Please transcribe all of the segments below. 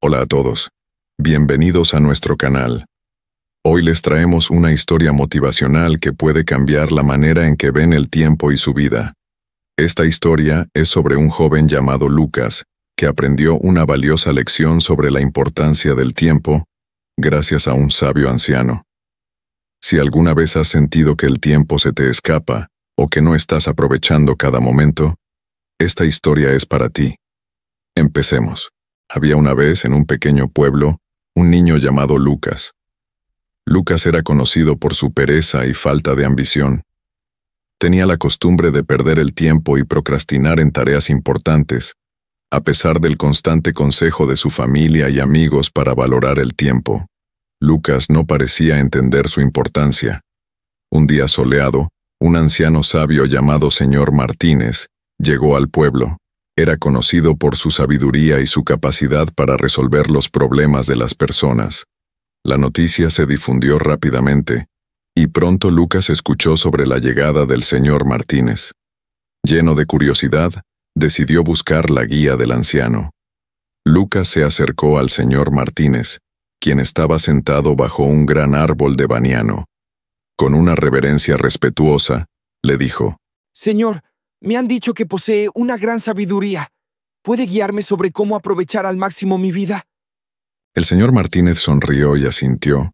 Hola a todos. Bienvenidos a nuestro canal. Hoy les traemos una historia motivacional que puede cambiar la manera en que ven el tiempo y su vida. Esta historia es sobre un joven llamado Lucas, que aprendió una valiosa lección sobre la importancia del tiempo, gracias a un sabio anciano. Si alguna vez has sentido que el tiempo se te escapa, o que no estás aprovechando cada momento, esta historia es para ti. Empecemos. Había una vez en un pequeño pueblo un niño llamado Lucas. Lucas era conocido por su pereza y falta de ambición. Tenía la costumbre de perder el tiempo y procrastinar en tareas importantes, a pesar del constante consejo de su familia y amigos para valorar el tiempo. Lucas no parecía entender su importancia. Un día soleado, un anciano sabio llamado señor Martínez, llegó al pueblo. Era conocido por su sabiduría y su capacidad para resolver los problemas de las personas. La noticia se difundió rápidamente, y pronto Lucas escuchó sobre la llegada del señor Martínez. Lleno de curiosidad, decidió buscar la guía del anciano. Lucas se acercó al señor Martínez, quien estaba sentado bajo un gran árbol de baniano, con una reverencia respetuosa, le dijo, Señor, me han dicho que posee una gran sabiduría. ¿Puede guiarme sobre cómo aprovechar al máximo mi vida? El señor Martínez sonrió y asintió,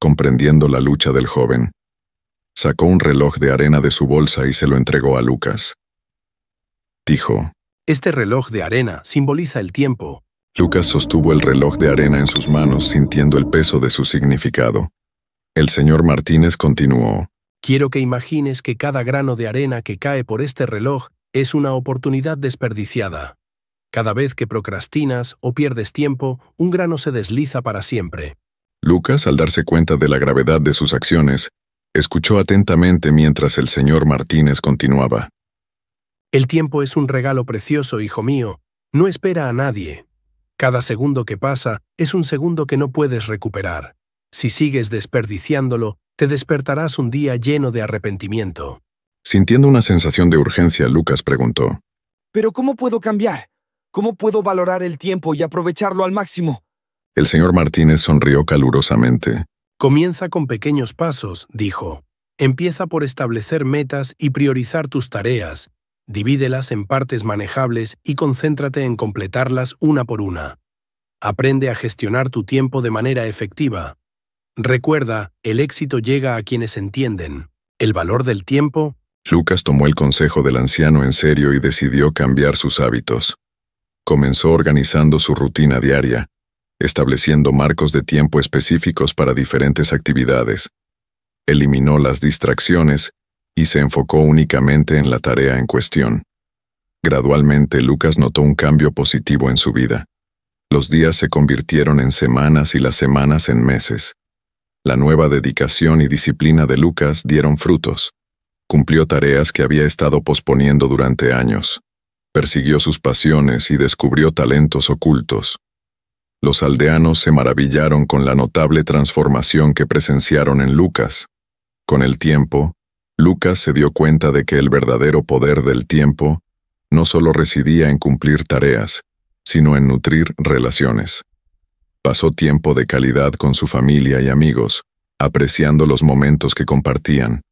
comprendiendo la lucha del joven. Sacó un reloj de arena de su bolsa y se lo entregó a Lucas. Dijo, Este reloj de arena simboliza el tiempo. Lucas sostuvo el reloj de arena en sus manos sintiendo el peso de su significado. El señor Martínez continuó. Quiero que imagines que cada grano de arena que cae por este reloj es una oportunidad desperdiciada. Cada vez que procrastinas o pierdes tiempo, un grano se desliza para siempre. Lucas, al darse cuenta de la gravedad de sus acciones, escuchó atentamente mientras el señor Martínez continuaba. El tiempo es un regalo precioso, hijo mío. No espera a nadie. Cada segundo que pasa es un segundo que no puedes recuperar. Si sigues desperdiciándolo, te despertarás un día lleno de arrepentimiento. Sintiendo una sensación de urgencia, Lucas preguntó. ¿Pero cómo puedo cambiar? ¿Cómo puedo valorar el tiempo y aprovecharlo al máximo? El señor Martínez sonrió calurosamente. Comienza con pequeños pasos, dijo. Empieza por establecer metas y priorizar tus tareas. Divídelas en partes manejables y concéntrate en completarlas una por una. Aprende a gestionar tu tiempo de manera efectiva. Recuerda, el éxito llega a quienes entienden. El valor del tiempo. Lucas tomó el consejo del anciano en serio y decidió cambiar sus hábitos. Comenzó organizando su rutina diaria, estableciendo marcos de tiempo específicos para diferentes actividades. Eliminó las distracciones y se enfocó únicamente en la tarea en cuestión. Gradualmente Lucas notó un cambio positivo en su vida. Los días se convirtieron en semanas y las semanas en meses. La nueva dedicación y disciplina de Lucas dieron frutos. Cumplió tareas que había estado posponiendo durante años. Persiguió sus pasiones y descubrió talentos ocultos. Los aldeanos se maravillaron con la notable transformación que presenciaron en Lucas. Con el tiempo, Lucas se dio cuenta de que el verdadero poder del tiempo no solo residía en cumplir tareas, sino en nutrir relaciones. Pasó tiempo de calidad con su familia y amigos, apreciando los momentos que compartían.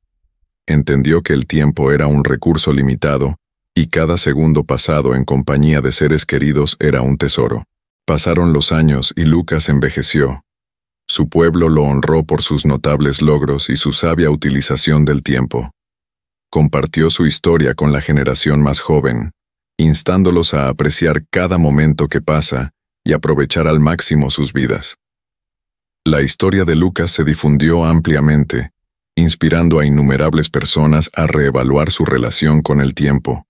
Entendió que el tiempo era un recurso limitado, y cada segundo pasado en compañía de seres queridos era un tesoro. Pasaron los años y Lucas envejeció. Su pueblo lo honró por sus notables logros y su sabia utilización del tiempo. Compartió su historia con la generación más joven, instándolos a apreciar cada momento que pasa y aprovechar al máximo sus vidas. La historia de Lucas se difundió ampliamente, inspirando a innumerables personas a reevaluar su relación con el tiempo.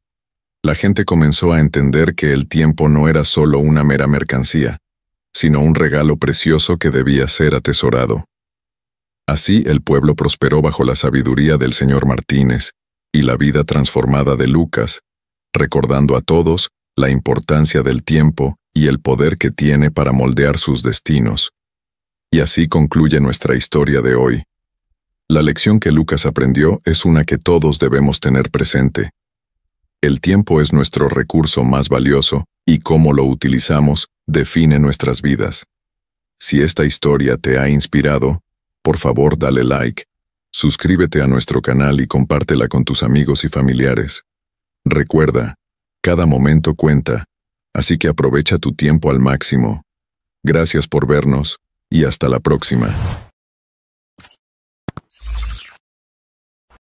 La gente comenzó a entender que el tiempo no era solo una mera mercancía, sino un regalo precioso que debía ser atesorado. Así el pueblo prosperó bajo la sabiduría del señor Martínez y la vida transformada de Lucas, recordando a todos la importancia del tiempo y el poder que tiene para moldear sus destinos. Y así concluye nuestra historia de hoy. La lección que Lucas aprendió es una que todos debemos tener presente. El tiempo es nuestro recurso más valioso y cómo lo utilizamos define nuestras vidas. Si esta historia te ha inspirado, por favor dale like, suscríbete a nuestro canal y compártela con tus amigos y familiares. Recuerda, cada momento cuenta así que aprovecha tu tiempo al máximo. Gracias por vernos y hasta la próxima.